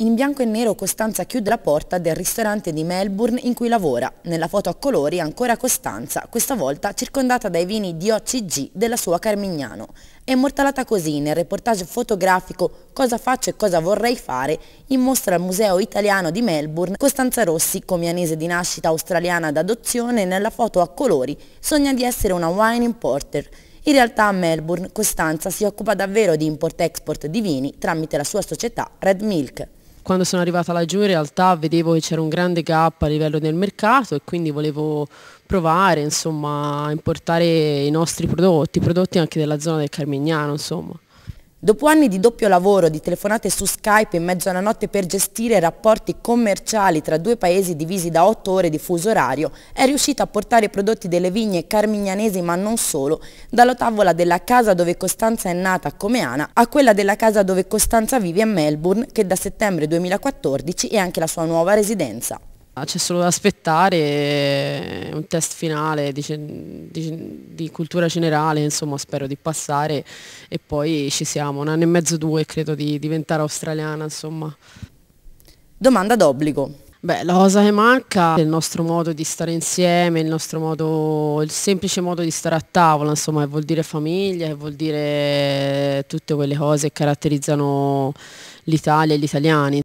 In bianco e nero Costanza chiude la porta del ristorante di Melbourne in cui lavora. Nella foto a colori ancora Costanza, questa volta circondata dai vini di OCG della sua Carmignano. È immortalata così nel reportage fotografico Cosa faccio e cosa vorrei fare in mostra al Museo Italiano di Melbourne, Costanza Rossi, comianese di nascita australiana d'adozione, nella foto a colori sogna di essere una wine importer in realtà a Melbourne Costanza si occupa davvero di import-export di vini tramite la sua società Red Milk quando sono arrivata laggiù in realtà vedevo che c'era un grande gap a livello del mercato e quindi volevo provare insomma, a importare i nostri prodotti, prodotti anche della zona del Carmignano insomma. Dopo anni di doppio lavoro, di telefonate su Skype in mezzo alla notte per gestire rapporti commerciali tra due paesi divisi da otto ore di fuso orario, è riuscita a portare i prodotti delle vigne carmignanesi, ma non solo, dalla tavola della casa dove Costanza è nata come Ana a quella della casa dove Costanza vive a Melbourne, che da settembre 2014 è anche la sua nuova residenza c'è solo da aspettare un test finale dice, dice, di cultura generale, insomma spero di passare e poi ci siamo, un anno e mezzo, due credo di diventare australiana insomma. Domanda d'obbligo. Beh, la cosa che manca è il nostro modo di stare insieme, il nostro modo, il semplice modo di stare a tavola, insomma, che vuol dire famiglia, che vuol dire tutte quelle cose che caratterizzano l'Italia e gli italiani.